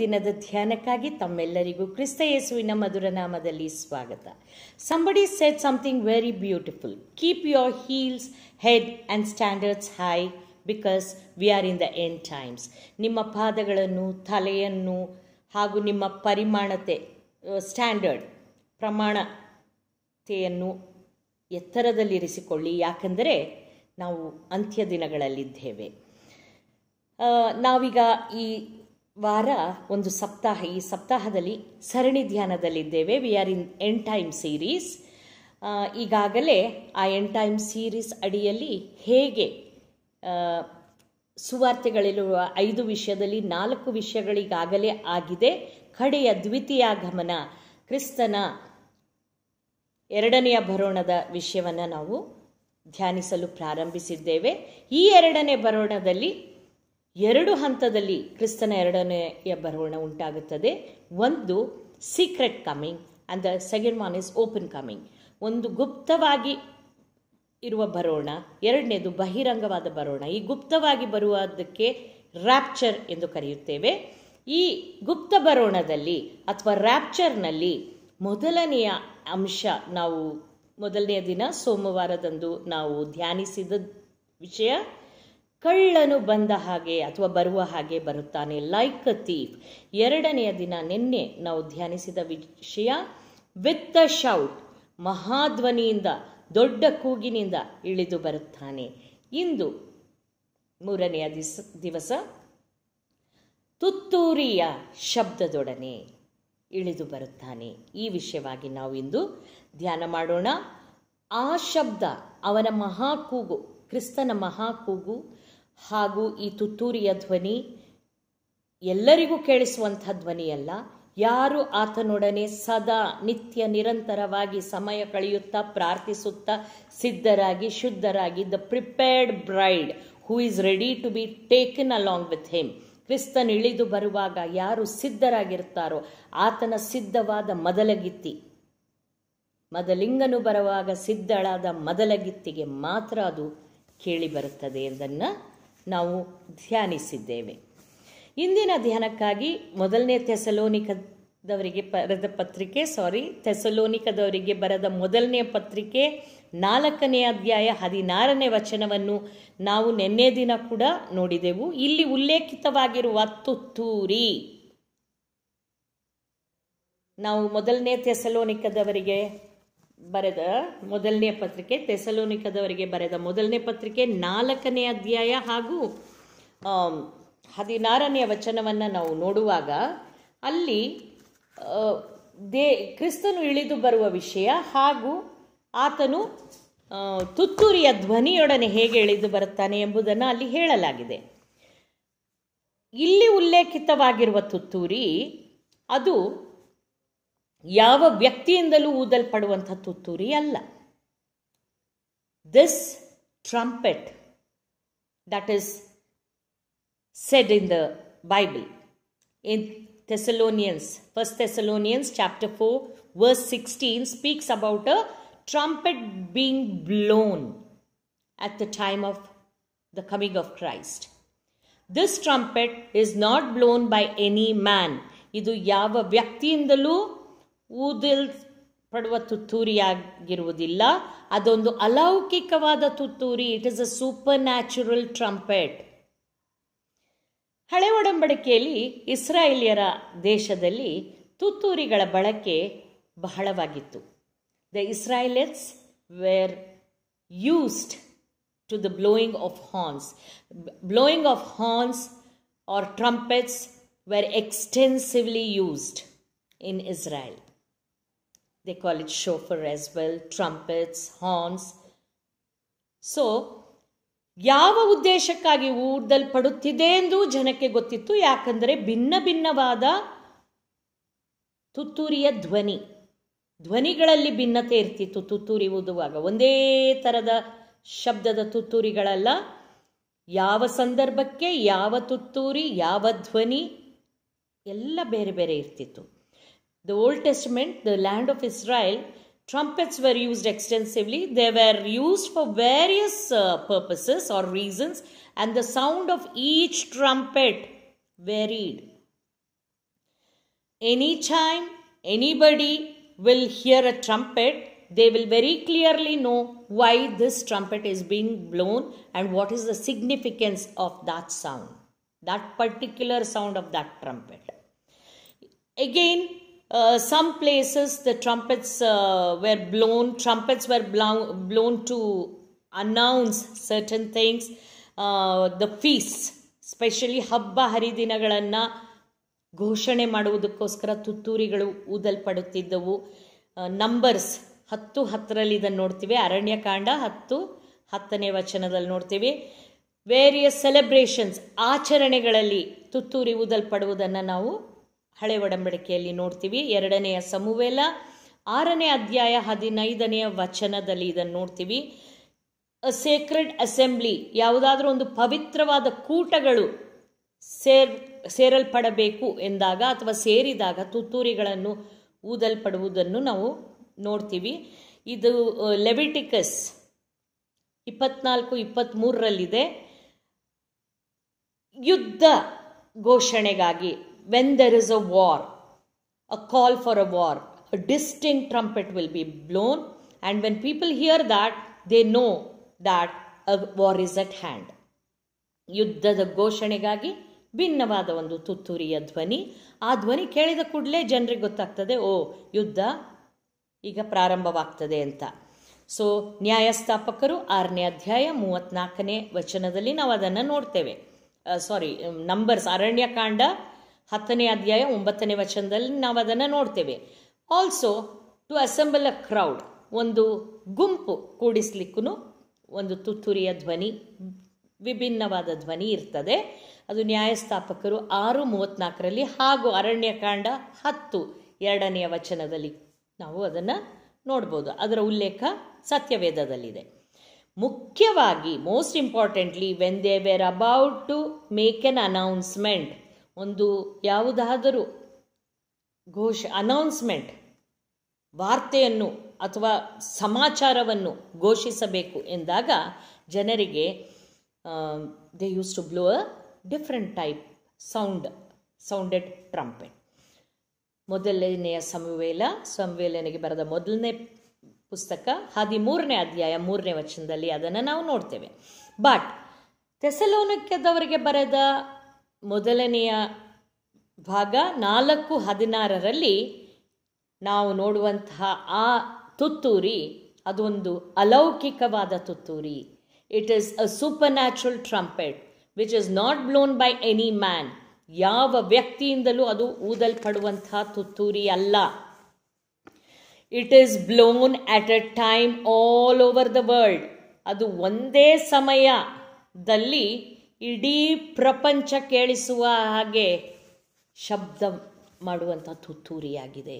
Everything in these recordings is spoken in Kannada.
ದಿನದ ಧ್ಯಾನಕ್ಕಾಗಿ ತಮ್ಮೆಲ್ಲರಿಗೂ ಕ್ರಿಸ್ತ ಯೇಸುವಿನ ಮಧುರ ನಾಮದಲ್ಲಿ ಸ್ವಾಗತ somebody said something very beautiful keep your heels head and standards high because we are in the end times ನಿಮ್ಮ ಪಾದಗಳನ್ನು ತಲೆಯನ್ನು ಹಾಗೂ ನಿಮ್ಮ ಪರಿಮಾಣತೆ ಸ್ಟ್ಯಾಂಡರ್ಡ್ ಪ್ರಮಾಣತೆಯನ್ನು ಎತ್ತರದಲ್ಲಿರಿಸಿಕೊಳ್ಳಿ ಯಾಕಂದರೆ ನಾವು ಅಂತ್ಯ ದಿನಗಳಲ್ಲಿದ್ದೇವೆ ನಾವೀಗ ಈ ವಾರ ಒಂದು ಸಪ್ತಾಹ ಈ ಸಪ್ತಾಹದಲ್ಲಿ ಸರಣಿ ಧ್ಯಾನದಲ್ಲಿದ್ದೇವೆ we are in end time series ಈಗಾಗಲೇ ಆ ಎನ್ ಟೈಮ್ ಸೀರೀಸ್ ಅಡಿಯಲ್ಲಿ ಹೇಗೆ ಸುವಾರ್ತೆಗಳಿರುವ ಐದು ವಿಷಯದಲ್ಲಿ ನಾಲ್ಕು ವಿಷಯಗಳಿಗಾಗಲೇ ಆಗಿದೆ ಕಡೆಯ ದ್ವಿತೀಯ ಗಮನ ಕ್ರಿಸ್ತನ ಎರಡನೆಯ ಬರೋಣದ ವಿಷಯವನ್ನು ನಾವು ಧ್ಯಾನಿಸಲು ಪ್ರಾರಂಭಿಸಿದ್ದೇವೆ ಈ ಎರಡನೇ ಬರೋಣದಲ್ಲಿ ಎರಡು ಹಂತದಲ್ಲಿ ಕ್ರಿಸ್ತನ ಎರಡನೆಯ ಬರವಣ ಉಂಟಾಗುತ್ತದೆ ಒಂದು secret coming and the second one is open coming ಒಂದು ಗುಪ್ತವಾಗಿ ಇರುವ ಬರೋಣ ಎರಡನೇದು ಬಹಿರಂಗವಾದ ಬರೋಣ ಈ ಗುಪ್ತವಾಗಿ ಬರುವುದಕ್ಕೆ ರ್ಯಾಪ್ಚರ್ ಎಂದು ಕರೆಯುತ್ತೇವೆ ಈ ಗುಪ್ತ ಬರೋಣದಲ್ಲಿ ಅಥವಾ ರ್ಯಾಪ್ಚರ್ನಲ್ಲಿ ಮೊದಲನೆಯ ಅಂಶ ನಾವು ಮೊದಲನೆಯ ದಿನ ಸೋಮವಾರದಂದು ನಾವು ಧ್ಯಾನಿಸಿದ ವಿಷಯ ಕಳ್ಳನು ಬಂದ ಹಾಗೆ ಅಥವಾ ಬರುವ ಹಾಗೆ ಬರುತ್ತಾನೆ ಲೈಕ್ ಅ ಥೀಫ್ ಎರಡನೆಯ ದಿನ ನಿನ್ನೆ ನಾವು ಧ್ಯಾನಿಸಿದ ವಿಷಯ ವಿತ್ ಅ ಶೌಟ್ ಮಹಾಧ್ವನಿಯಿಂದ ದೊಡ್ಡ ಕೂಗಿನಿಂದ ಇಳಿದು ಬರುತ್ತಾನೆ ಇಂದು ಮೂರನೆಯ ದಿಸ ದಿವಸ ತುತ್ತೂರಿಯ ಶಬ್ದದೊಡನೆ ಇಳಿದು ಬರುತ್ತಾನೆ ಈ ವಿಷಯವಾಗಿ ನಾವು ಇಂದು ಧ್ಯಾನ ಮಾಡೋಣ ಆ ಶಬ್ದ ಅವನ ಮಹಾಕೂಗು ಕ್ರಿಸ್ತನ ಮಹಾಕೂಗು ಹಾಗೂ ಈ ತುತ್ತೂರಿಯ ಧ್ವನಿ ಎಲ್ಲರಿಗೂ ಕೇಳಿಸುವಂಥ ಧ್ವನಿಯಲ್ಲ ಯಾರು ಆತನೊಡನೆ ಸದಾ ನಿತ್ಯ ನಿರಂತರವಾಗಿ ಸಮಯ ಕಳೆಯುತ್ತಾ ಪ್ರಾರ್ಥಿಸುತ್ತಾ ಸಿದ್ಧರಾಗಿ ಶುದ್ಧರಾಗಿ the prepared bride who is ready to be taken along with him ಕ್ರಿಸ್ತನ್ ಇಳಿದು ಬರುವಾಗ ಯಾರು ಸಿದ್ಧರಾಗಿರ್ತಾರೋ ಆತನ ಸಿದ್ಧವಾದ ಮೊದಲಗಿತ್ತಿ ಮದಲಿಂಗನು ಬರುವಾಗ ಸಿದ್ಧಳಾದ ಮೊದಲಗಿತ್ತಿಗೆ ಮಾತ್ರ ಅದು ಕೇಳಿ ಬರುತ್ತದೆ ಎಂದನ್ನು ನಾವು ಧ್ಯಾನಿಸಿದ್ದೇವೆ ಇಂದಿನ ಧ್ಯಾನಕ್ಕಾಗಿ ಮೊದಲನೇ ತೆಸಲೋನಿಕದವರಿಗೆ ಬರೆದ ಪತ್ರಿಕೆ ಸಾರಿ ತೆಸಲೋನಿಕದವರಿಗೆ ಬರೆದ ಮೊದಲನೇ ಪತ್ರಿಕೆ ನಾಲ್ಕನೇ ಅಧ್ಯಾಯ ಹದಿನಾರನೇ ವಚನವನ್ನು ನಾವು ನಿನ್ನೆ ದಿನ ಕೂಡ ನೋಡಿದೆವು ಇಲ್ಲಿ ಉಲ್ಲೇಖಿತವಾಗಿರುವ ತುತ್ತೂರಿ ನಾವು ಮೊದಲನೇ ತೆಸಲೋನಿಕದವರಿಗೆ ಬರೆದ ಮೊದಲನೇ ಪತ್ರಿಕೆ ತೆಸಲೋನಿಕದವರಿಗೆ ಬರೆದ ಮೊದಲನೇ ಪತ್ರಿಕೆ ನಾಲ್ಕನೇ ಅಧ್ಯಾಯ ಹಾಗೂ ಹದಿನಾರನೆಯ ವಚನವನ್ನು ನಾವು ನೋಡುವಾಗ ಅಲ್ಲಿ ದೇ ಕ್ರಿಸ್ತನು ಇಳಿದು ಬರುವ ವಿಷಯ ಹಾಗೂ ಆತನು ತುತ್ತೂರಿಯ ಧ್ವನಿಯೊಡನೆ ಹೇಗೆ ಇಳಿದು ಬರುತ್ತಾನೆ ಎಂಬುದನ್ನು ಅಲ್ಲಿ ಹೇಳಲಾಗಿದೆ ಇಲ್ಲಿ ಉಲ್ಲೇಖಿತವಾಗಿರುವ ತುತ್ತೂರಿ ಅದು ಯಾವ ವ್ಯಕ್ತಿಯಿಂದಲೂ ಊದಲ್ಪಡುವಂಥ ತುತ್ತೂರಿ ಅಲ್ಲ this trumpet that that is said in the Bible in Thessalonians first Thessalonians chapter four verse 16 speaks about a trumpet being blown at the time of the coming of Christ. This trumpet is not blown by any man. ಇದು ಯಾವ ವ್ಯಕ್ತಿಯಿಂದಲೂ ಊದಿಲ್ ಪಡುವ ತುತ್ತೂರಿಯಾಗಿರುವುದಿಲ್ಲ ಅದೊಂದು ಅಲೌಕಿಕವಾದ ತುತ್ತೂರಿ it is a supernatural trumpet ಹಳೆ ಒಡಂಬಡಿಕೆಯಲ್ಲಿ ಇಸ್ರಾಯೇಲಿಯರ ದೇಶದಲ್ಲಿ ತುತ್ತೂರಿಗಳ ಬಳಕೆ ಬಹಳವಾಗಿತ್ತು the Israelites were used to the blowing of horns blowing of horns or trumpets were extensively used in Israel They call it shofar as well, trumpets, horns. So ಯಾವ ಉದ್ದೇಶಕ್ಕಾಗಿ ಊರ್ದಲ್ಪಡುತ್ತಿದೆ ಎಂದು ಜನಕ್ಕೆ ಗೊತ್ತಿತ್ತು ಯಾಕಂದರೆ ಭಿನ್ನ ಭಿನ್ನವಾದ ತುತ್ತೂರಿಯ ಧ್ವನಿ ಧ್ವನಿಗಳಲ್ಲಿ ಭಿನ್ನತೆ ಇರ್ತಿತ್ತು ತುತ್ತೂರಿ ಊದುವಾಗ ಒಂದೇ ಥರದ ಶಬ್ದದ ತುತ್ತೂರಿಗಳಲ್ಲ ಯಾವ ಸಂದರ್ಭಕ್ಕೆ ಯಾವ ತುತ್ತೂರಿ ಯಾವ ಧ್ವನಿ ಎಲ್ಲ ಬೇರೆ ಬೇರೆ ಇರ್ತಿತ್ತು The Old Testament, the land of Israel, trumpets were used extensively. They were used for various uh, purposes or reasons, and the sound of each trumpet varied. Anytime anybody will hear a trumpet, they will very clearly know why this trumpet is being blown and what is the significance of that sound, that particular sound of that trumpet. Again, Uh, some places the trumpets uh, were blown, trumpets were blown, blown to announce certain things, uh, the feasts, specially ಹಬ್ಬ ಹರಿದಿನಗಳನ್ನು ಘೋಷಣೆ ಮಾಡುವುದಕ್ಕೋಸ್ಕರ ತುತ್ತೂರಿಗಳು ಊದಲ್ಪಡುತ್ತಿದ್ದವು ನಂಬರ್ಸ್ uh, ಹತ್ತು ಹತ್ತರಲ್ಲಿ ಇದನ್ನು ನೋಡ್ತೀವಿ ಅರಣ್ಯಕಾಂಡ ಹತ್ತು ಹತ್ತನೇ ವಚನದಲ್ಲಿ ನೋಡ್ತೀವಿ ವೇರಿಯಸ್ ಸೆಲೆಬ್ರೇಷನ್ಸ್ ಆಚರಣೆಗಳಲ್ಲಿ ತುತ್ತೂರಿ ಊದಲ್ಪಡುವುದನ್ನು ನಾವು ಹಳೆ ಒಡಂಬಡಿಕೆಯಲ್ಲಿ ನೋಡ್ತೀವಿ ಎರಡನೆಯ ಸಮುವೆಲ ಆರನೇ ಅಧ್ಯಾಯ ಹದಿನೈದನೆಯ ವಚನದಲ್ಲಿ ಇದನ್ನು ನೋಡ್ತೀವಿ ಸೇಕ್ರೆಡ್ ಅಸೆಂಬ್ಲಿ ಯಾವುದಾದ್ರೂ ಒಂದು ಪವಿತ್ರವಾದ ಕೂಟಗಳು ಸೇರ್ ಸೇರಲ್ಪಡಬೇಕು ಎಂದಾಗ ಅಥವಾ ಸೇರಿದಾಗ ತುತ್ತೂರಿಗಳನ್ನು ಊದಲ್ಪಡುವುದನ್ನು ನಾವು ನೋಡ್ತೀವಿ ಇದು ಲೆಬಿಟಿಕಸ್ ಇಪ್ಪತ್ನಾಲ್ಕು ಇಪ್ಪತ್ತ್ಮೂರರಲ್ಲಿದೆ ಯುದ್ಧ ಘೋಷಣೆಗಾಗಿ when there is a war, a call for a war, a distinct trumpet will be blown, and when people hear that, they know that a war is at hand. ಯುದ್ಧದ ಘೋಷಣೆಗಾಗಿ ಭಿನ್ನವಾದ ಒಂದು ತುತ್ತೂರಿಯ ಧ್ವನಿ ಆ ಧ್ವನಿ ಕೇಳಿದ ಕೂಡಲೇ ಜನರಿಗೆ ಗೊತ್ತಾಗ್ತದೆ ಓ ಯುದ್ಧ ಈಗ ಪ್ರಾರಂಭವಾಗ್ತದೆ ಅಂತ ಸೊ ನ್ಯಾಯಸ್ಥಾಪಕರು ಆರನೇ ಅಧ್ಯಾಯ ಮೂವತ್ನಾಲ್ಕನೇ ವಚನದಲ್ಲಿ ನಾವು ಅದನ್ನು ನೋಡ್ತೇವೆ ಸಾರಿ uh, ನಂಬರ್ಸ್ um, ಅರಣ್ಯಕಾಂಡ ಹತ್ತನೇ ಅಧ್ಯಾಯ ಒಂಬತ್ತನೇ ವಚನದಲ್ಲಿ ನಾವು ಅದನ್ನು ನೋಡ್ತೇವೆ also to assemble a crowd ಒಂದು ಗುಂಪು ಕೂಡಿಸ್ಲಿಕ್ಕೂ ಒಂದು ತುತ್ತುರಿಯ ಧ್ವನಿ ವಿಭಿನ್ನವಾದ ಧ್ವನಿ ಇರ್ತದೆ ಅದು ನ್ಯಾಯಸ್ಥಾಪಕರು ಆರು ಮೂವತ್ತ್ನಾಲ್ಕರಲ್ಲಿ ಹಾಗೂ ಅರಣ್ಯಕಾಂಡ ಹತ್ತು ಎರಡನೆಯ ವಚನದಲ್ಲಿ ನಾವು ಅದನ್ನು ನೋಡ್ಬೋದು ಅದರ ಉಲ್ಲೇಖ ಸತ್ಯವೇದದಲ್ಲಿದೆ ಮುಖ್ಯವಾಗಿ most importantly when they were about to make an announcement ಒಂದು ಯಾವುದಾದರೂ ಘೋಷ ಅನೌನ್ಸ್ಮೆಂಟ್ ವಾರ್ತೆಯನ್ನು ಅಥವಾ ಸಮಾಚಾರವನ್ನು ಘೋಷಿಸಬೇಕು ಎಂದಾಗ ಜನರಿಗೆ they use to blow a different type sound sounded trumpet ಮೊದಲನೆಯ ಸಮವೇಲ ಸಂವೇಲನೆಗೆ ಬರೆದ ಮೊದಲನೇ ಪುಸ್ತಕ ಹದಿಮೂರನೇ ಅಧ್ಯಾಯ ಮೂರನೇ ವಚನದಲ್ಲಿ ಅದನ್ನು ನಾವು ನೋಡ್ತೇವೆ ಬಟ್ ತೆಸಲೋನಕ್ಕೆದವರಿಗೆ ಬರೆದ ಮೊದಲನೆಯ ಭಾಗ ನಾಲ್ಕು ಹದಿನಾರರಲ್ಲಿ ನಾವು ನೋಡುವಂತಹ ಆ ತುತ್ತೂರಿ ಅದೊಂದು ಅಲೌಕಿಕವಾದ ತುತ್ತೂರಿ it is a supernatural trumpet which is not blown by any man ಯಾವ ವ್ಯಕ್ತಿಯಿಂದಲೂ ಅದು ಊದಲ್ಪಡುವಂತಹ ತುತ್ತೂರಿ ಅಲ್ಲ it is blown at a time all over the world ಅದು ಒಂದೇ ಸಮಯದಲ್ಲಿ ಇಡೀ ಪ್ರಪಂಚ ಕೇಳಿಸುವ ಹಾಗೆ ಶಬ್ದ ಮಾಡುವಂಥ ತುತ್ತೂರಿಯಾಗಿದೆ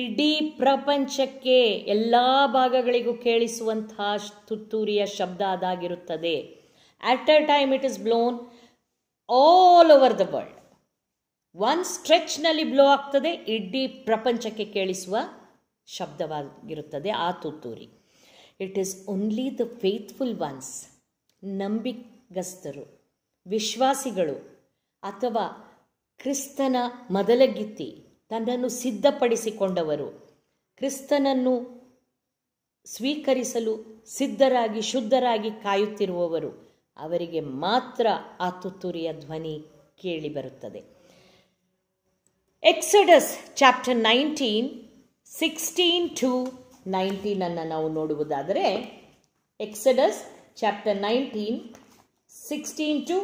ಇಡೀ ಪ್ರಪಂಚಕ್ಕೆ ಎಲ್ಲ ಭಾಗಗಳಿಗೂ ಕೇಳಿಸುವಂತಹ ತುತ್ತೂರಿಯ ಶಬ್ದ ಅದಾಗಿರುತ್ತದೆ at a time it is blown all over the world one ಸ್ಟ್ರೆಚ್ನಲ್ಲಿ ಬ್ಲೋ ಆಗ್ತದೆ ಇಡೀ ಪ್ರಪಂಚಕ್ಕೆ ಕೇಳಿಸುವ ಶಬ್ದವಾಗಿರುತ್ತದೆ ಆ ತುತ್ತೂರಿ it is only the faithful ones ನಂಬಿಗಸ್ತರು ವಿಶ್ವಾಸಿಗಳು ಅಥವಾ ಕ್ರಿಸ್ತನ ಮೊದಲಗಿತ್ತಿ ತನ್ನನ್ನು ಸಿದ್ಧಪಡಿಸಿಕೊಂಡವರು ಕ್ರಿಸ್ತನನ್ನು ಸ್ವೀಕರಿಸಲು ಸಿದ್ಧರಾಗಿ ಶುದ್ಧರಾಗಿ ಕಾಯುತ್ತಿರುವವರು ಅವರಿಗೆ ಮಾತ್ರ ಆ ತುತ್ತೂರಿಯ ಧ್ವನಿ ಕೇಳಿಬರುತ್ತದೆ Exodus chapter nineteen sixteen to ನೈನ್ಟೀನನ್ನು ನಾವು ನೋಡುವುದಾದರೆ Exodus chapter nineteen sixteen to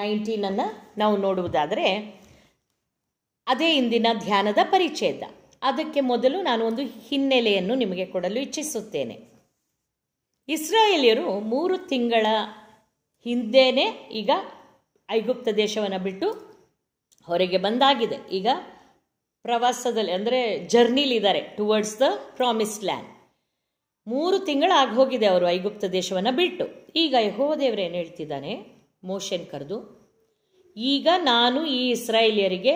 ನೈನ್ಟೀನನ್ನು ನಾವು ನೋಡುವುದಾದರೆ ಅದೇ ಇಂದಿನ ಧ್ಯಾನದ ಪರಿಚಯದ ಅದಕ್ಕೆ ಮೊದಲು ನಾನು ಒಂದು ಹಿನ್ನೆಲೆಯನ್ನು ನಿಮಗೆ ಕೊಡಲು ಇಚ್ಛಿಸುತ್ತೇನೆ ಇಸ್ರಾಯೇಲಿಯರು ಮೂರು ತಿಂಗಳ ಹಿಂದೇನೆ ಈಗ ಐಗುಪ್ತ ದೇಶವನ್ನು ಬಿಟ್ಟು ಹೊರಗೆ ಬಂದಾಗಿದೆ ಈಗ ಪ್ರವಾಸದಲ್ಲಿ ಅಂದರೆ ಜರ್ನಿಲಿದ್ದಾರೆ ಟುವರ್ಡ್ಸ್ ದ ಪ್ರಾಮಿಸ್ಡ್ ಲ್ಯಾಂಡ್ ಮೂರು ತಿಂಗಳಾಗಿ ಹೋಗಿದೆ ಅವರು ಐಗುಪ್ತ ದೇಶವನ್ನು ಬಿಟ್ಟು ಈಗ ಯಹೋವ ಏನು ಹೇಳ್ತಿದ್ದಾನೆ ಮೋಶನ್ ಕರೆದು ಈಗ ನಾನು ಈ ಇಸ್ರಾಯೇಲಿಯರಿಗೆ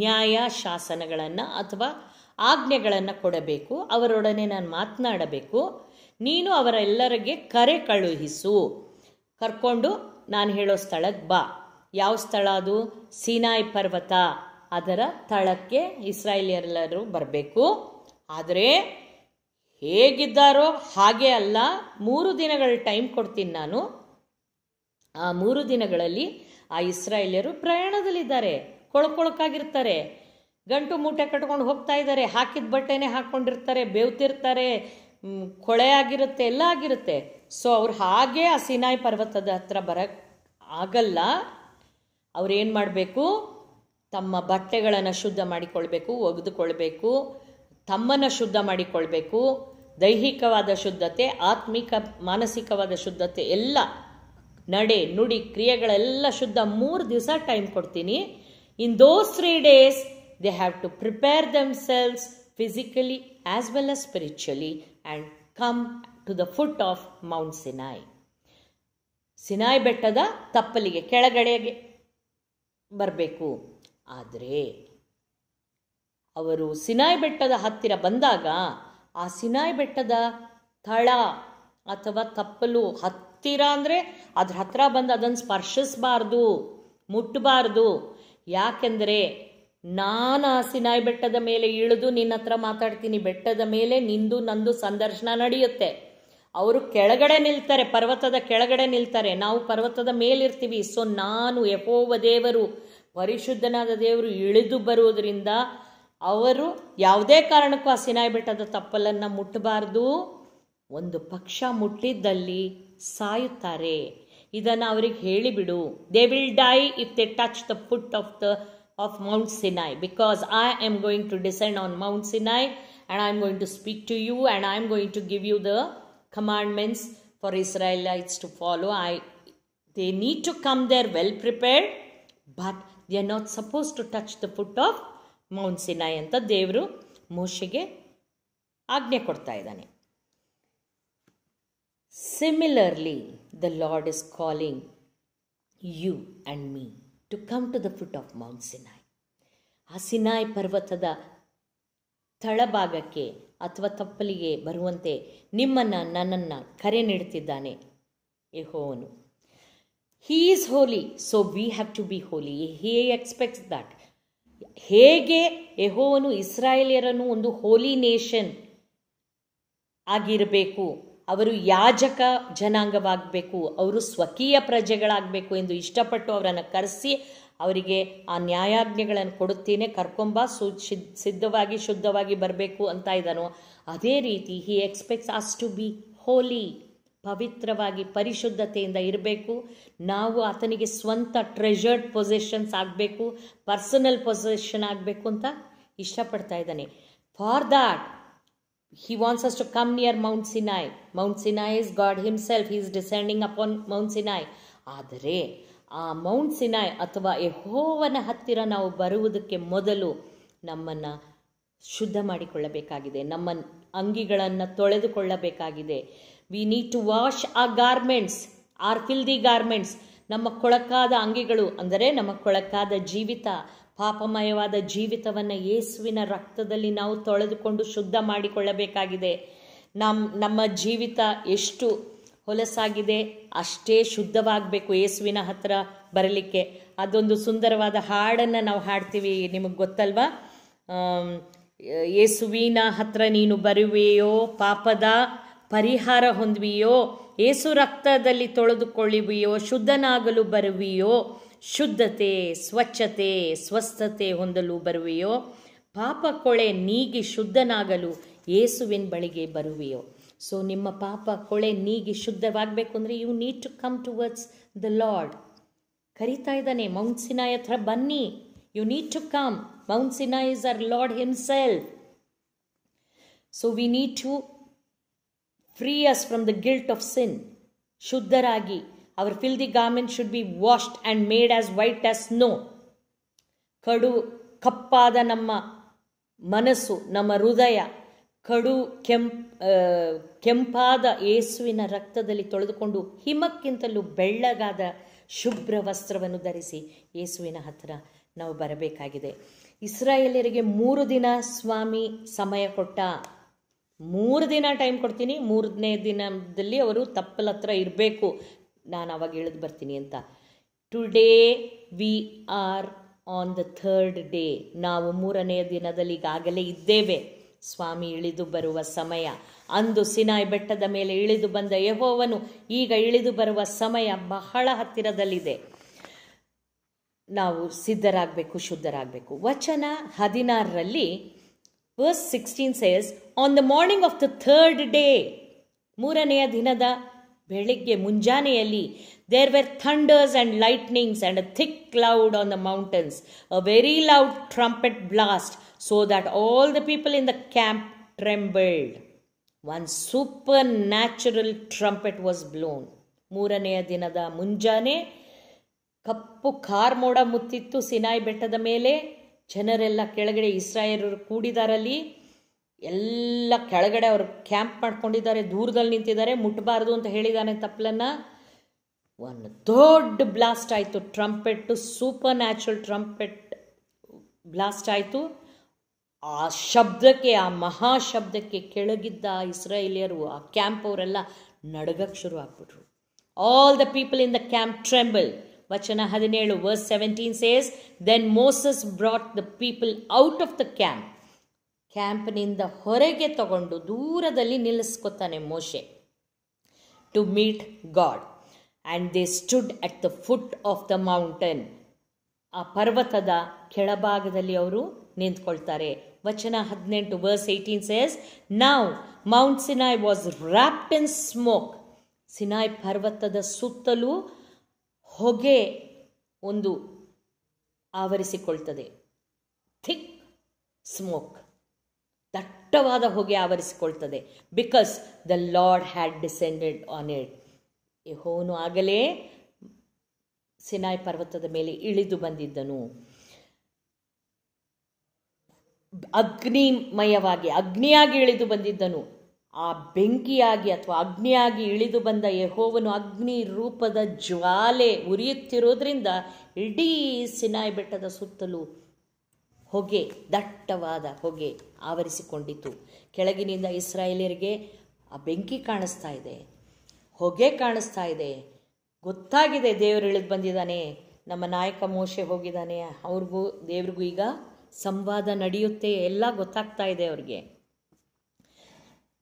ನ್ಯಾಯ ಶಾಸನಗಳನ್ನು ಅಥವಾ ಆಜ್ಞೆಗಳನ್ನು ಕೊಡಬೇಕು ಅವರೊಡನೆ ನಾನು ಮಾತನಾಡಬೇಕು ನೀನು ಅವರೆಲ್ಲರಿಗೆ ಕರೆ ಕಳುಹಿಸು ಕರ್ಕೊಂಡು ನಾನು ಹೇಳೋ ಸ್ಥಳಕ್ಕೆ ಬಾ ಯಾವ ಸ್ಥಳ ಅದು ಸೀನಾಯಿ ಪರ್ವತ ಅದರ ತಳಕ್ಕೆ ಇಸ್ರಾಯೇಲಿಯರೆಲ್ಲರೂ ಬರಬೇಕು ಆದರೆ ಹೇಗಿದ್ದಾರೋ ಹಾಗೆ ಅಲ್ಲ ಮೂರು ದಿನಗಳ ಟೈಮ್ ಕೊಡ್ತೀನಿ ನಾನು ಆ ಮೂರು ದಿನಗಳಲ್ಲಿ ಆ ಇಸ್ರಾಯೇಲ್ಯರು ಪ್ರಯಾಣದಲ್ಲಿದ್ದಾರೆ ಕೊಳ್ಕೊಳಕಾಗಿರ್ತಾರೆ ಗಂಟು ಮೂಟೆ ಕಟ್ಕೊಂಡು ಹೋಗ್ತಾ ಇದ್ದಾರೆ ಹಾಕಿದ ಬಟ್ಟೆನೇ ಹಾಕ್ಕೊಂಡಿರ್ತಾರೆ ಬೇವ್ತಿರ್ತಾರೆ ಕೊಳೆ ಆಗಿರುತ್ತೆ ಎಲ್ಲ ಆಗಿರುತ್ತೆ ಸೊ ಅವ್ರು ಹಾಗೆ ಆ ಸಿನಾಯಿ ಪರ್ವತದ ಹತ್ರ ಬರ ಆಗಲ್ಲ ಅವ್ರೇನು ಮಾಡಬೇಕು ತಮ್ಮ ಬಟ್ಟೆಗಳನ್ನು ಶುದ್ಧ ಮಾಡಿಕೊಳ್ಬೇಕು ಒಗೆದುಕೊಳ್ಬೇಕು ತಮ್ಮನ್ನು ಶುದ್ಧ ಮಾಡಿಕೊಳ್ಬೇಕು ದೈಹಿಕವಾದ ಶುದ್ಧತೆ ಆತ್ಮಿಕ ಮಾನಸಿಕವಾದ ಶುದ್ಧತೆ ಎಲ್ಲ ನಡೆ ನುಡಿ ಕ್ರಿಯೆಗಳೆಲ್ಲ ಶುದ್ಧ ಮೂರು ದಿವಸ ಟೈಮ್ ಕೊಡ್ತೀನಿ in those three days they have to prepare themselves physically as well as spiritually and come to the foot of Mount Sinai Sinai ಬೆಟ್ಟದ ತಪ್ಪಲಿಗೆ ಕೆಳಗಡೆಗೆ ಬರಬೇಕು ಆದರೆ ಅವರು ಸಿನಾಯ್ ಬೆಟ್ಟದ ಹತ್ತಿರ ಬಂದಾಗ ಆ ಸಿನಾಯ್ ಬೆಟ್ಟದ ತಳ ಅಥವಾ ತಪ್ಪಲು ಹತ್ತಿರ ಅಂದರೆ ಅದ್ರ ಹತ್ತಿರ ಬಂದು ಅದನ್ನು ಸ್ಪರ್ಶಿಸಬಾರ್ದು ಮುಟ್ಟಬಾರ್ದು ಯಾಕೆಂದರೆ ನಾನು ಆ ಸಿನಾಯ್ ಬೆಟ್ಟದ ಮೇಲೆ ಇಳಿದು ನಿನ್ನ ಹತ್ರ ಮಾತಾಡ್ತೀನಿ ಬೆಟ್ಟದ ಮೇಲೆ ನಿಂದು ನಂದು ಸಂದರ್ಶನ ನಡೆಯುತ್ತೆ ಅವರು ಕೆಳಗಡೆ ನಿಲ್ತಾರೆ ಪರ್ವತದ ಕೆಳಗಡೆ ನಿಲ್ತಾರೆ ನಾವು ಪರ್ವತದ ಮೇಲಿರ್ತೀವಿ ಸೊ ನಾನು ಎಪೋವ ದೇವರು ಪರಿಶುದ್ಧನಾದ ದೇವರು ಇಳಿದು ಬರುವುದರಿಂದ ಅವರು ಯಾವುದೇ ಕಾರಣಕ್ಕೂ ಆ ಸಿನಾಯಿ ಬೆಟ್ಟದ ತಪ್ಪಲನ್ನು ಮುಟ್ಟಬಾರ್ದು ಒಂದು ಪಕ್ಷ ಮುಟ್ಟಿದ್ದಲ್ಲಿ ಸಾಯುತ್ತಾರೆ ಇದನ್ನು ಅವ್ರಿಗೆ ಹೇಳಿಬಿಡು they will die if they touch the foot of the of Mount Sinai because I am going to descend on Mount Sinai and I am going to speak to you and I am going to give you the commandments for Israelites to follow I they need to come there well prepared but they are not suppose to touch the foot of Mount Sinai ಅಂತ ದೇವರು ಮೋಶೆಗೆ ಆಜ್ಞೆ ಕೊಡ್ತಾ ಇದ್ದಾನೆ similarly the Lord is calling you and me to come to the foot of Mount Sinai ಆ ಸಿನಾಯ್ ಪರ್ವತದ ತಳಭಾಗಕ್ಕೆ ಅಥವಾ ತಪ್ಪಲಿಗೆ ಬರುವಂತೆ ನಿಮ್ಮನ್ನು ನನ್ನನ್ನು ಕರೆ ನೀಡುತ್ತಿದ್ದಾನೆ ಯೆಹೋವನು he is holy so we have to be holy he expects that ಹೇಗೆ ಯಹೋವನು ಇಸ್ರಾಯೇಲಿಯರನ್ನು ಒಂದು ಹೋಲಿ ನೇಷನ್ ಆಗಿರಬೇಕು ಅವರು ಯಾಜಕ ಜನಾಂಗವಾಗಬೇಕು ಅವರು ಸ್ವಕೀಯ ಪ್ರಜೆಗಳಾಗಬೇಕು ಎಂದು ಇಷ್ಟಪಟ್ಟು ಅವರನ್ನು ಕರೆಸಿ ಅವರಿಗೆ ಆ ನ್ಯಾಯಾಜ್ಞೆಗಳನ್ನು ಕೊಡುತ್ತೇನೆ ಕರ್ಕೊಂಬ ಸಿದ್ಧವಾಗಿ ಶುದ್ಧವಾಗಿ ಬರಬೇಕು ಅಂತ ಇದ್ದಾನೋ ಅದೇ ರೀತಿ he expects us to be holy ಪವಿತ್ರವಾಗಿ ಪರಿಶುದ್ಧತೆಯಿಂದ ಇರಬೇಕು ನಾವು ಆತನಿಗೆ ಸ್ವಂತ ಟ್ರೆಜರ್ಡ್ ಪೊಸೆಷನ್ಸ್ ಆಗಬೇಕು ಪರ್ಸನಲ್ ಪೊಸೆಷನ್ ಆಗಬೇಕು ಅಂತ ಇಷ್ಟಪಡ್ತಾ ಇದ್ದಾನೆ for that he wants us to come near Mount Sinai. Mount Sinai is God Himself. He is descending upon Mount Sinai. ಆದರೆ ಆ ಮೌಂಟ್ ಸಿನಾಯ್ ಅಥವಾ ಯಹೋವನ ಹತ್ತಿರ ನಾವು ಬರುವುದಕ್ಕೆ ಮೊದಲು ನಮ್ಮನ್ನು ಶುದ್ಧ ಮಾಡಿಕೊಳ್ಳಬೇಕಾಗಿದೆ ನಮ್ಮ ಅಂಗಿಗಳನ್ನು ತೊಳೆದುಕೊಳ್ಳಬೇಕಾಗಿದೆ we need to wash our garments or the garments ನಮ್ಮ ಕೊಳಕಾದ ಅಂಗಿಗಳು ಅಂದರೆ ನಮ್ಮ ಕೊಳಕಾದ ಜೀವಿತ ಪಾಪಮಯವಾದ ಜೀವಿತವನ್ನು ಯೇಸುವಿನ ರಕ್ತದಲ್ಲಿ ನಾವು ತೊಳೆದುಕೊಂಡು ಶುದ್ಧ ಮಾಡಿಕೊಳ್ಳಬೇಕಾಗಿದೆ ನಮ್ಮ ನಮ್ಮ ಜೀವಿತ ಎಷ್ಟು ಹೊಲಸಾಗಿದೆ ಅಷ್ಟೇ ಶುದ್ಧವಾಗಬೇಕು ಯೇಸುವಿನ ಹತ್ರ ಬರಲಿಕ್ಕೆ ಅದೊಂದು ಸುಂದರವಾದ ಹಾಡನ್ನು ನಾವು ಹಾಡ್ತೀವಿ ನಿಮಗೆ ಗೊತ್ತಲ್ವಾ ಯೇಸುವಿನ ಹತ್ರ ನೀನು ಬರುವೆಯೋ ಪಾಪದ ಪರಿಹಾರ ಹೊಂದ್ವಿಯೋ ಏಸು ರಕ್ತದಲ್ಲಿ ತೊಳೆದುಕೊಳ್ಳುವಿಯೋ ಶುದ್ಧನಾಗಲು ಬರುವಿಯೋ ಶುದ್ಧತೆ ಸ್ವಚ್ಛತೆ ಸ್ವಸ್ಥತೆ ಹೊಂದಲು ಬರುವೆಯೋ ಪಾಪ ಕೊಳೆ ನೀಗಿ ಶುದ್ಧನಾಗಲು ಏಸುವಿನ ಬಳಿಗೆ ಬರುವೆಯೋ ಸೊ ನಿಮ್ಮ ಪಾಪ ಕೊಳೆ ನೀಗಿ ಶುದ್ಧವಾಗಬೇಕು ಅಂದರೆ you need to come towards the Lord ಕರಿತಾ ಇದ್ದಾನೆ ಮೌಂಟ್ ಹತ್ರ ಬನ್ನಿ you need to come Mount Sinai is our Lord himself so we need to free us from the guilt of sin ಶುದ್ಧರಾಗಿ our filthy garment should be washed and made as white as snow ಕಡು ಕಪ್ಪಾದ ನಮ್ಮ ಮನಸ್ಸು ನಮ್ಮ ಹೃದಯ ಕಡು ಕೆಂಪ್ ಕೆಂಪಾದ ಏಸುವಿನ ರಕ್ತದಲ್ಲಿ ತೊಳೆದುಕೊಂಡು ಹಿಮಕ್ಕಿಂತಲೂ ಬೆಳ್ಳಗಾದ ಶುಭ್ರ ವಸ್ತ್ರವನ್ನು ಧರಿಸಿ ಏಸುವಿನ ಹತ್ತಿರ ನಾವು ಬರಬೇಕಾಗಿದೆ ಇಸ್ರಾಯೇಲರಿಗೆ ಮೂರು ದಿನ ಸ್ವಾಮಿ ಸಮಯ ಕೊಟ್ಟ ಮೂರು ದಿನ ಟೈಮ್ ಕೊಡ್ತೀನಿ ಮೂರನೇ ದಿನದಲ್ಲಿ ಅವರು ತಪ್ಪಲ ಹತ್ರ ಇರಬೇಕು ನಾನು ಅವಾಗ ಇಳಿದು ಬರ್ತೀನಿ ಅಂತ today we are on the third day ನಾವು ಮೂರನೇ ದಿನದಲ್ಲಿ ಈಗಾಗಲೇ ಇದ್ದೇವೆ ಸ್ವಾಮಿ ಇಳಿದು ಬರುವ ಸಮಯ ಅಂದು ಸಿನಾಯ್ ಬೆಟ್ಟದ ಮೇಲೆ ಇಳಿದು ಬಂದ ಯಹೋವನು ಈಗ ಇಳಿದು ಬರುವ ಸಮಯ ಬಹಳ ಹತ್ತಿರದಲ್ಲಿದೆ ನಾವು ಸಿದ್ಧರಾಗಬೇಕು ಶುದ್ಧರಾಗಬೇಕು ವಚನ ಹದಿನಾರರಲ್ಲಿ verse sixteen says on the morning of the third day ಮೂರನೆಯ ದಿನದ ಬೆಳಿಗ್ಗೆ ಮುಂಜಾನೆಯಲ್ಲಿ there were thunders and lightnings and a thick cloud on the mountains a very loud trumpet blast so that all the people in the camp trembled one supernatural trumpet was blown ಮೂರನೆಯ ದಿನದ ಮುಂಜಾನೆ ಕಪ್ಪು ಕಾರ್ಮೋಡ ಮುತ್ತಿತ್ತು ಸಿನಾಯಿ ಬೆಟ್ಟದ ಮೇಲೆ ಜನರೆಲ್ಲ ಕೆಳಗಡೆ ಇಸ್ರಾಯೇಲರು ಕೂಡಿದಾರಲ್ಲಿ ಎಲ್ಲ ಕೆಳಗಡೆ ಅವರು ಕ್ಯಾಂಪ್ ಮಾಡ್ಕೊಂಡಿದ್ದಾರೆ ದೂರದಲ್ಲಿ ನಿಂತಿದ್ದಾರೆ ಮುಟ್ಟಬಾರ್ದು ಅಂತ ಹೇಳಿದಾನೆ ತಪ್ಪಲನ್ನ ಒಂದು ದೊಡ್ಡ ಬ್ಲಾಸ್ಟ್ ಆಯಿತು trumpet supernatural trumpet blast ಆಯಿತು ಆ ಶಬ್ದಕ್ಕೆ ಆ ಮಹಾ ಶಬ್ದಕ್ಕೆ ಕೆಳಗಿದ್ದ ಇಸ್ರಾಯೇಲಿಯರು ಆ ಕ್ಯಾಂಪ್ ಅವರೆಲ್ಲ ನಡಗಕ್ಕೆ ಶುರು ಆಗ್ಬಿಟ್ರು all the people in the camp tremble ವಚನ ಹದಿನೇಳು verse seventeen says then Moses brought the people out of the camp ಕ್ಯಾಂಪ್ನಿಂದ ಹೊರಗೆ ತಗೊಂಡು ದೂರದಲ್ಲಿ ನಿಲ್ಲಿಸ್ಕೊತಾನೆ ಮೋಶೆ to meet God and they stood at the foot of the mountain ಆ ಪರ್ವತದ ಕೆಳಭಾಗದಲ್ಲಿ ಅವರು ನಿಂತ್ಕೊಳ್ತಾರೆ ವಚನ ಹದಿನೆಂಟು ವರ್ಸ್ ಏಯ್ಟೀನ್ ಸೇಸ್ ನಾವು Mount Sinai was wrapped in smoke Sinai ಪರ್ವತದ ಸುತ್ತಲೂ ಹೊಗೆ ಒಂದು ಆವರಿಸಿಕೊಳ್ತದೆ ಥಿಕ್ ಸ್ಮೋಕ್ ದಟ್ಟವಾದ ಹೊಗೆ ಆವರಿಸಿಕೊಳ್ತದೆ because the Lord had descended on it ಯಹೋನು ಆಗಲೇ ಸಿನಾಯಿ ಪರ್ವತದ ಮೇಲೆ ಇಳಿದು ಬಂದಿದ್ದನು ಅಗ್ನಿಮಯವಾಗಿ ಅಗ್ನಿಯಾಗಿ ಇಳಿದು ಬಂದಿದ್ದನು ಆ ಬೆಂಕಿಯಾಗಿ ಅಥವಾ ಅಗ್ನಿಯಾಗಿ ಇಳಿದು ಬಂದ ಯಹೋವನು ಅಗ್ನಿ ರೂಪದ ಜ್ವಾಲೆ ಉರಿಯುತ್ತಿರೋದ್ರಿಂದ ಇಡೀ ಸಿನಾಯಿ ಬೆಟ್ಟದ ಸುತ್ತಲೂ ಹೊಗೆ ದಟ್ಟವಾದ ಹೊಗೆ ಆವರಿಸಿಕೊಂಡಿತು ಕೆಳಗಿನಿಂದ ಇಸ್ರಾಯೇಲಿಯರಿಗೆ ಆ ಬೆಂಕಿ ಕಾಣಿಸ್ತಾ ಇದೆ ಹೊಗೆ ಕಾಣಿಸ್ತಾ ಇದೆ ಗೊತ್ತಾಗಿದೆ ದೇವರು ಇಳಿದು ಬಂದಿದ್ದಾನೆ ನಮ್ಮ ನಾಯಕ ಮೋಶೆ ಹೋಗಿದ್ದಾನೆ ಅವ್ರಿಗೂ ದೇವ್ರಿಗೂ ಈಗ ಸಂವಾದ ನಡೆಯುತ್ತೆ ಎಲ್ಲ ಗೊತ್ತಾಗ್ತಾ ಇದೆ ಅವ್ರಿಗೆ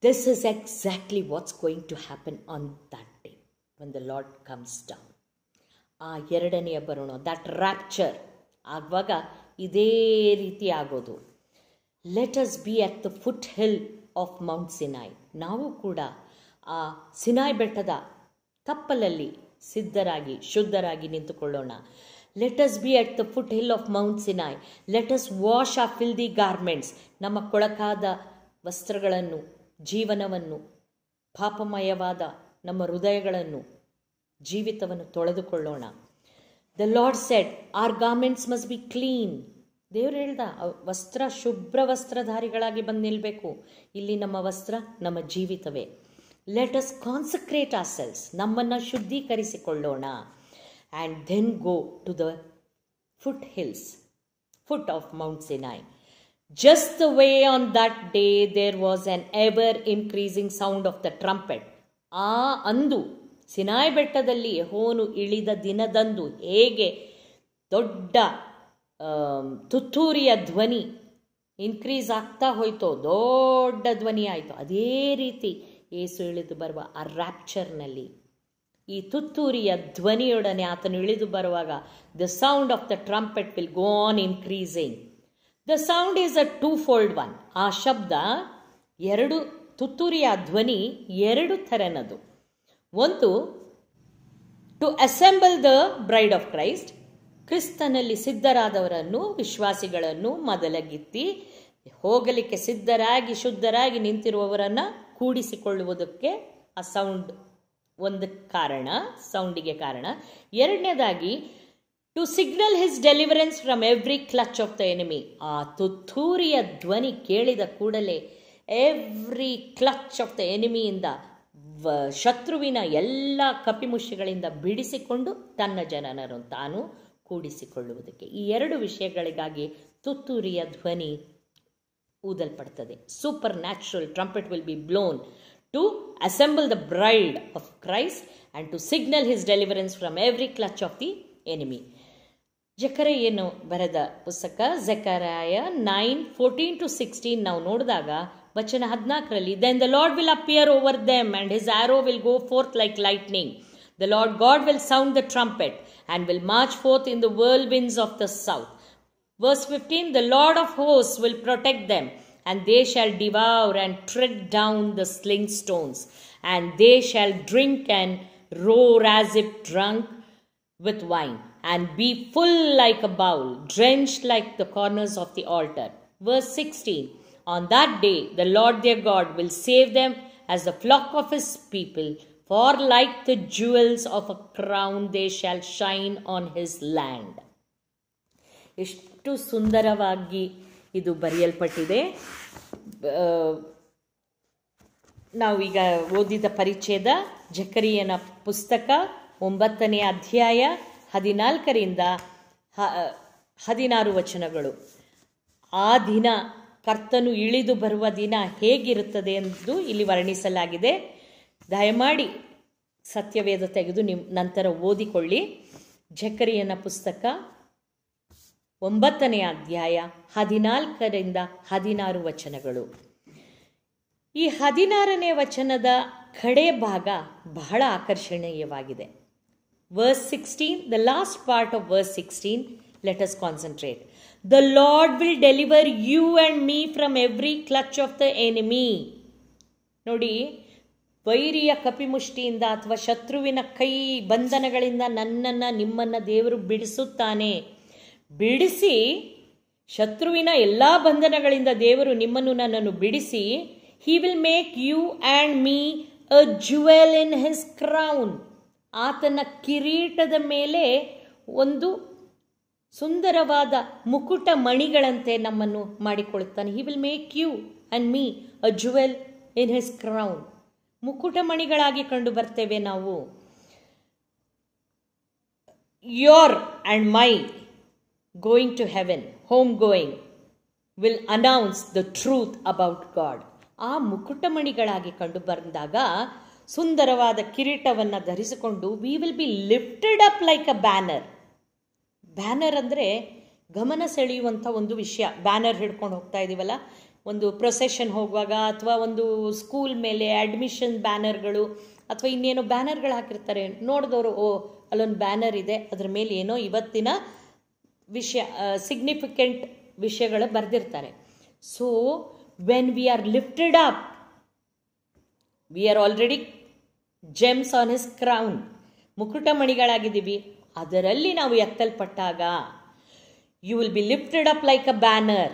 This is exactly what's going to happen on that day when the Lord comes down. ಆ ಎರಡನೆಯ ಬರೋಣ ದಟ್ ರ್ಯಾಪ್ಚರ್ ಆಗುವಾಗ ಇದೇ ರೀತಿ ಆಗೋದು let us be at the foot hill of Mount Sinai ನಾವು ಕೂಡ ಆ ಸಿನಾಯ್ ಬೆಟ್ಟದ ತಪ್ಪಲಲ್ಲಿ ಸಿದ್ಧರಾಗಿ ಶುದ್ಧರಾಗಿ ನಿಂತುಕೊಳ್ಳೋಣ let us be at the foot hill of Mount Sinai let us wash our filthy garments ನಮ್ಮ ಕೊಳಕಾದ ವಸ್ತ್ರಗಳನ್ನು ಜೀವನವನ್ನು ಪಾಪಮಯವಾದ ನಮ್ಮ ಹೃದಯಗಳನ್ನು ಜೀವಿತವನ್ನು ತೊಳೆದುಕೊಳ್ಳೋಣ the Lord said our garments must be clean ದೇವ್ರು ಹೇಳ್ದ ವಸ್ತ್ರ ಶುಭ್ರ ವಸ್ತ್ರಧಾರಿಗಳಾಗಿ ಬಂದು ನಿಲ್ಲಬೇಕು ಇಲ್ಲಿ ನಮ್ಮ ವಸ್ತ್ರ ನಮ್ಮ ಜೀವಿತವೇ let us consecrate ourselves ನಮ್ಮನ್ನು ಶುದ್ಧೀಕರಿಸಿಕೊಳ್ಳೋಣ and then go to the foot hills foot of Mount Sinai Just the way on that day there was an ever increasing sound of the trumpet. ಆ ಅಂದು ಸಿನಾಯ್ ಬೆಟ್ಟದಲ್ಲಿ ಹೋನು ಇಳಿದ ದಿನದಂದು ಹೇಗೆ ದೊಡ್ಡ ತುತ್ತೂರಿಯ ಧ್ವನಿ ಇನ್ಕ್ರೀಸ್ ಆಗ್ತಾ ಹೋಯ್ತೋ ದೊಡ್ಡ ಧ್ವನಿ ಆಯಿತು ಅದೇ ರೀತಿ ಏಸು ಇಳಿದು ಬರುವ ಆ ರ್ಯಾಪ್ಚರ್ನಲ್ಲಿ ಈ ತುತ್ತೂರಿಯ ಧ್ವನಿಯೊಡನೆ ಆತನು ಇಳಿದು ಬರುವಾಗ the sound of the trumpet will gone increasing the sound is a twofold one ಆ ಶಬ್ದ ಎರಡು ತುತ್ತೂರಿಯ ಧ್ವನಿ ಎರಡು ಥರನದು ಒಂದು to assemble the bride of Christ ಕ್ರಿಸ್ತನಲ್ಲಿ ಸಿದ್ಧರಾದವರನ್ನು ವಿಶ್ವಾಸಿಗಳನ್ನು ಮೊದಲಗಿತ್ತಿ ಹೋಗಲಿಕ್ಕೆ ಸಿದ್ಧರಾಗಿ ಶುದ್ಧರಾಗಿ ನಿಂತಿರುವವರನ್ನು ಕೂಡಿಸಿಕೊಳ್ಳುವುದಕ್ಕೆ ಆ ಸೌಂಡ್ ಒಂದು ಕಾರಣ ಸೌಂಡಿಗೆ ಕಾರಣ ಎರಡನೇದಾಗಿ to signal his deliverance from every clutch of the enemy ಆ ತುತ್ತೂರಿಯ ಧ್ವನಿ ಕೇಳಿದ ಕೂಡಲೇ ಎವ್ರಿ ಕ್ಲಚ್ ಆಫ್ ದ ಎನಿಮಿಯಿಂದ ಶತ್ರುವಿನ ಎಲ್ಲ ಕಪಿಮುಷಿಗಳಿಂದ ಬಿಡಿಸಿಕೊಂಡು ತನ್ನ ಜನನರು ತಾನು ಕೂಡಿಸಿಕೊಳ್ಳುವುದಕ್ಕೆ ಈ ಎರಡು ವಿಷಯಗಳಿಗಾಗಿ ತುತ್ತೂರಿಯ ಧ್ವನಿ ಊದಲ್ಪಡ್ತದೆ supernatural trumpet will be blown to assemble the bride of Christ and to signal his deliverance from every clutch of the enemy ಜಕರೆಯನ್ನು ಬರೆದ ಪುಸ್ತಕ ಜಕರಾಯ ನೈನ್ ಫೋರ್ಟೀನ್ ಟು ಸಿಕ್ಸ್ಟೀನ್ ನಾವು ನೋಡಿದಾಗ ವಚನ ಹದಿನಾಲ್ಕರಲ್ಲಿ then the Lord will appear over them and his arrow will go forth like lightning the Lord God will sound the trumpet and will march forth in the whirl wins of the south verse fifteen the Lord of ಹೋಸ್ will protect them and they shall devour and tread down the sling stones, and they shall drink and roar as if drunk with wine. and be full like a bowl, drenched like the corners of the altar. Verse 16 On that day, the Lord their God will save them as the flock of his people, for like the jewels of a crown they shall shine on his land. ಎಷ್ಟು ಸುಂದರವಾಗಿ ಇದು ಬರೆಯಲ್ಪಟ್ಟಿದೆ ನಾವೀಗ ಓದಿದ ಪರಿಚ್ಛೇದ ಜಕರಿಯನ ಪುಸ್ತಕ ಒಂಬತ್ತನೇ ಅಧ್ಯಾಯ ಹದಿನಾಲ್ಕರಿಂದ ಹದಿನಾರು ವಚನಗಳು ಆ ದಿನ ಕರ್ತನು ಇಳಿದು ಬರುವ ದಿನ ಹೇಗಿರುತ್ತದೆ ಎಂದು ಇಲ್ಲಿ ವರ್ಣಿಸಲಾಗಿದೆ ದಯಮಾಡಿ ಸತ್ಯವೇದ ತೆಗೆದು ನಿಮ್ ನಂತರ ಓದಿಕೊಳ್ಳಿ ಝಕರಿಯನ ಪುಸ್ತಕ ಒಂಬತ್ತನೇ ಅಧ್ಯಾಯ ಹದಿನಾಲ್ಕರಿಂದ ಹದಿನಾರು ವಚನಗಳು ಈ ಹದಿನಾರನೇ ವಚನದ ಕಡೆ ಭಾಗ ಬಹಳ ಆಕರ್ಷಣೀಯವಾಗಿದೆ Verse 16, the last part of verse 16, let us concentrate. The Lord will deliver you and me from every clutch of the enemy. ನೋಡಿ ವೈರಿಯ ಕಪಿಮುಷ್ಟಿಯಿಂದ ಅಥವಾ ಶತ್ರುವಿನ ಕೈ ಬಂಧನಗಳಿಂದ ನನ್ನನ್ನು ನಿಮ್ಮನ್ನು ದೇವರು ಬಿಡಿಸುತ್ತಾನೆ ಬಿಡಿಸಿ ಶತ್ರುವಿನ ಎಲ್ಲ ಬಂಧನಗಳಿಂದ ದೇವರು ನಿಮ್ಮನ್ನು ನನ್ನನ್ನು ಬಿಡಿಸಿ he will make you and me a jewel in his crown ಆತನ ಕಿರೀಟದ ಮೇಲೆ ಒಂದು ಸುಂದರವಾದ ಮುಕುಟ ಮಣಿಗಳಂತೆ ನಮ್ಮನ್ನು ಮಾಡಿಕೊಳ್ಳುತ್ತಾನೆ he will make you and me a jewel in his crown ಮುಕುಟ ಮಣಿಗಳಾಗಿ ಕಂಡು ಬರ್ತೇವೆ ನಾವು your and my going to heaven home going will announce the truth about God ಆ ಮುಕುಟಮಣಿಗಳಾಗಿ ಕಂಡು ಬಂದಾಗ ಸುಂದರವಾದ ಕಿರೀಟವನ್ನು ಧರಿಸಿಕೊಂಡು we will be lifted up like a banner banner ಅಂದರೆ ಗಮನ ಸೆಳೆಯುವಂಥ ಒಂದು ವಿಷಯ ಬ್ಯಾನರ್ ಹಿಡ್ಕೊಂಡು ಹೋಗ್ತಾ ಇದ್ದೀವಲ್ಲ ಒಂದು ಪ್ರೊಸೆಷನ್ ಹೋಗುವಾಗ ಅಥವಾ ಒಂದು ಸ್ಕೂಲ್ ಮೇಲೆ ಅಡ್ಮಿಷನ್ ಬ್ಯಾನರ್ಗಳು ಅಥವಾ ಇನ್ನೇನೋ ಬ್ಯಾನರ್ಗಳು ಹಾಕಿರ್ತಾರೆ ನೋಡಿದವರು ಓ ಅಲ್ಲೊಂದು ಬ್ಯಾನರ್ ಇದೆ ಅದ್ರ ಮೇಲೆ ಏನೋ ಇವತ್ತಿನ ವಿಷಯ ಸಿಗ್ನಿಫಿಕೆಂಟ್ ವಿಷಯಗಳು ಬರೆದಿರ್ತಾರೆ so when we are lifted up we are already gems on his crown ಮುಕುಟಮಣಿಗಳಾಗಿದ್ದೀವಿ ಅದರಲ್ಲಿ ನಾವು ಎತ್ತಲ್ಪಟ್ಟಾಗ you will be lifted up like a banner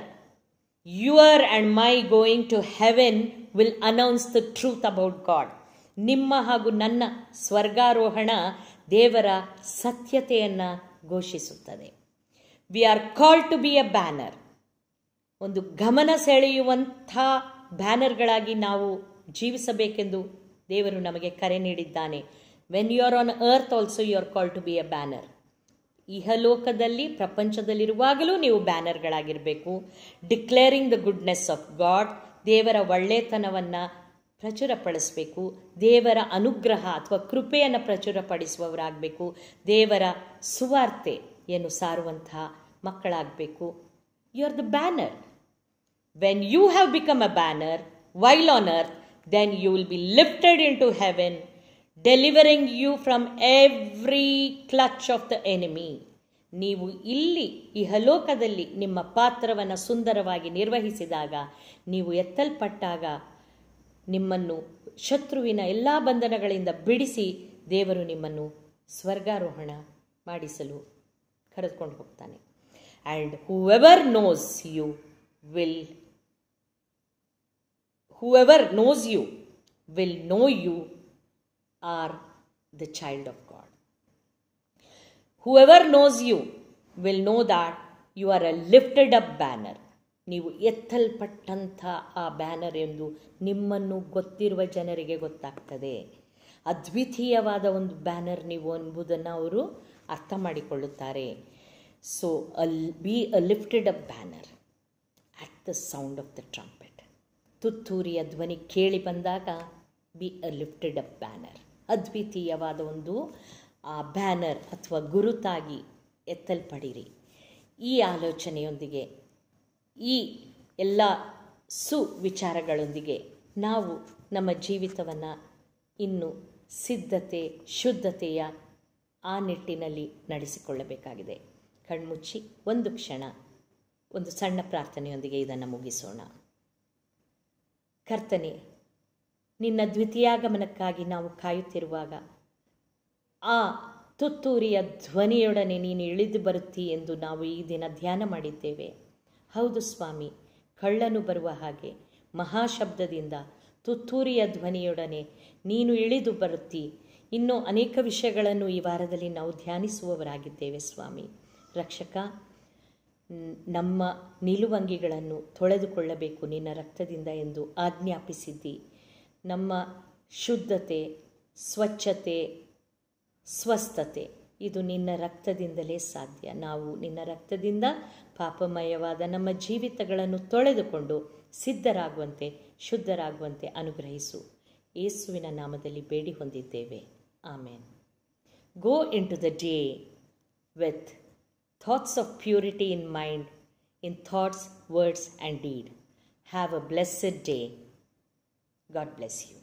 your and my going to heaven will announce the truth about God ನಿಮ್ಮ ಹಾಗೂ ನನ್ನ ಸ್ವರ್ಗಾರೋಹಣ ದೇವರ ಸತ್ಯತೆಯನ್ನು ಘೋಷಿಸುತ್ತದೆ we are call to be a banner ಒಂದು ಗಮನ ಸೆಳೆಯುವಂಥ ಬ್ಯಾನರ್ಗಳಾಗಿ ನಾವು ಜೀವಿಸಬೇಕೆಂದು ದೇವರು ನಮಗೆ ಕರೆ ನೀಡಿದ್ದಾನೆ when you are on earth also you are call to be a banner ಇಹಲೋಕದಲ್ಲಿ ಪ್ರಪಂಚದಲ್ಲಿರುವಾಗಲೂ ನೀವು ಬ್ಯಾನರ್ಗಳಾಗಿರಬೇಕು declaring the goodness of God ದೇವರ ಒಳ್ಳೆತನವನ್ನು ಪ್ರಚುರಪಡಿಸಬೇಕು ದೇವರ ಅನುಗ್ರಹ ಅಥವಾ ಕೃಪೆಯನ್ನು ಪ್ರಚುರಪಡಿಸುವವರಾಗಬೇಕು ದೇವರ ಸುವಾರ್ತೆ ಏನು ಸಾರುವಂತಹ ಮಕ್ಕಳಾಗಬೇಕು you are the banner when you have become a banner while on earth then you will be lifted into heaven, delivering you from every clutch of the enemy. ನೀವು ಇಲ್ಲಿ ಇಹಲೋಕದಲ್ಲಿ ನಿಮ್ಮ ಪಾತ್ರವನ್ನು ಸುಂದರವಾಗಿ ನಿರ್ವಹಿಸಿದಾಗ ನೀವು ಎತ್ತಲ್ಪಟ್ಟಾಗ ನಿಮ್ಮನ್ನು ಶತ್ರುವಿನ ಎಲ್ಲ ಬಂಧನಗಳಿಂದ ಬಿಡಿಸಿ ದೇವರು ನಿಮ್ಮನ್ನು ಸ್ವರ್ಗಾರೋಹಣ ಮಾಡಿಸಲು ಕರೆದುಕೊಂಡು ಹೋಗ್ತಾನೆ and whoever knows you will whoever knows you will know you are the child of God. Whoever knows you will know that you are a lifted up banner ನೀವು ಎತ್ತಲ್ಪಟ್ಟಂಥ ಆ ಬ್ಯಾನರ್ ಎಂದು ನಿಮ್ಮನ್ನು ಗೊತ್ತಿರುವ ಜನರಿಗೆ ಗೊತ್ತಾಗ್ತದೆ ಅದ್ವಿತೀಯವಾದ ಒಂದು ಬ್ಯಾನರ್ ನೀವು ಎಂಬುದನ್ನು ಅವರು ಅರ್ಥ ಮಾಡಿಕೊಳ್ಳುತ್ತಾರೆ so all be a lifted up banner at the sound of the trump ತುತ್ತೂರಿಯ ಧ್ವನಿ ಕೇಳಿ ಬಂದಾಗ be a lifted up banner ಅದ್ವಿತೀಯವಾದ ಒಂದು ಆ ಬ್ಯಾನರ್ ಅಥವಾ ಗುರುತಾಗಿ ಎತ್ತಲ್ಪಡಿರಿ ಈ ಆಲೋಚನೆಯೊಂದಿಗೆ ಈ ಎಲ್ಲ ಸುವಿಚಾರಗಳೊಂದಿಗೆ ನಾವು ನಮ್ಮ ಜೀವಿತವನ್ನು ಇನ್ನು ಸಿದ್ಧತೆ ಶುದ್ಧತೆಯ ಆ ನಿಟ್ಟಿನಲ್ಲಿ ನಡೆಸಿಕೊಳ್ಳಬೇಕಾಗಿದೆ ಕಣ್ಮುಚ್ಚಿ ಒಂದು ಕ್ಷಣ ಒಂದು ಸಣ್ಣ ಪ್ರಾರ್ಥನೆಯೊಂದಿಗೆ ಇದನ್ನು ಮುಗಿಸೋಣ ಕರ್ತನೆ ನಿನ್ನ ದ್ವಿತೀಯಾಗಮನಕ್ಕಾಗಿ ನಾವು ಕಾಯುತ್ತಿರುವಾಗ ಆ ತುತ್ತೂರಿಯ ಧ್ವನಿಯೊಡನೆ ನೀನು ಇಳಿದು ಬರುತ್ತಿ ಎಂದು ನಾವು ಈ ದಿನ ಧ್ಯಾನ ಮಾಡಿದ್ದೇವೆ ಹೌದು ಸ್ವಾಮಿ ಕಳ್ಳನು ಬರುವ ಹಾಗೆ ಮಹಾಶಬ್ದದಿಂದ ತುತ್ತೂರಿಯ ಧ್ವನಿಯೊಡನೆ ನೀನು ಇಳಿದು ಬರುತ್ತಿ ಇನ್ನೂ ಅನೇಕ ವಿಷಯಗಳನ್ನು ಈ ವಾರದಲ್ಲಿ ನಾವು ಧ್ಯಾನಿಸುವವರಾಗಿದ್ದೇವೆ ಸ್ವಾಮಿ ರಕ್ಷಕ ನಮ್ಮ ನಿಲುವಂಗಿಗಳನ್ನು ತೊಳೆದುಕೊಳ್ಳಬೇಕು ನಿನ್ನ ರಕ್ತದಿಂದ ಎಂದು ಆಜ್ಞಾಪಿಸಿದ್ದಿ ನಮ್ಮ ಶುದ್ಧತೆ ಸ್ವಚ್ಛತೆ ಸ್ವಸ್ಥತೆ ಇದು ನಿನ್ನ ರಕ್ತದಿಂದಲೇ ಸಾಧ್ಯ ನಾವು ನಿನ್ನ ರಕ್ತದಿಂದ ಪಾಪಮಯವಾದ ನಮ್ಮ ಜೀವಿತಗಳನ್ನು ತೊಳೆದುಕೊಂಡು ಸಿದ್ಧರಾಗುವಂತೆ ಶುದ್ಧರಾಗುವಂತೆ ಅನುಗ್ರಹಿಸು ಯೇಸುವಿನ ನಾಮದಲ್ಲಿ ಬೇಡಿ ಹೊಂದಿದ್ದೇವೆ ಆಮೇನ್ go into the day with thoughts of purity in mind, in thoughts, words, and deed. Have a blessed day. God bless you.